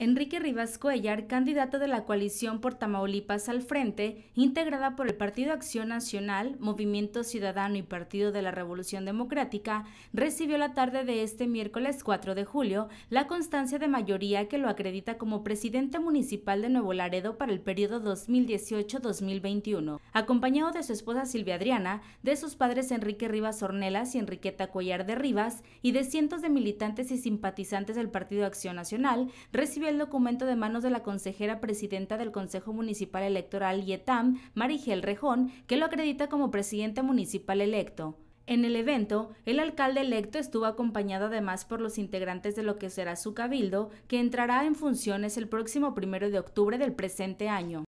Enrique Rivas Cuellar, candidato de la coalición por Tamaulipas al frente, integrada por el Partido Acción Nacional, Movimiento Ciudadano y Partido de la Revolución Democrática, recibió la tarde de este miércoles 4 de julio la constancia de mayoría que lo acredita como presidente municipal de Nuevo Laredo para el periodo 2018-2021, acompañado de su esposa Silvia Adriana, de sus padres Enrique Rivas Ornelas y Enriqueta Cuellar de Rivas y de cientos de militantes y simpatizantes del Partido Acción Nacional, recibió el documento de manos de la consejera presidenta del Consejo Municipal Electoral Yetam, Marigel Rejón, que lo acredita como presidente municipal electo. En el evento, el alcalde electo estuvo acompañado además por los integrantes de lo que será su cabildo, que entrará en funciones el próximo primero de octubre del presente año.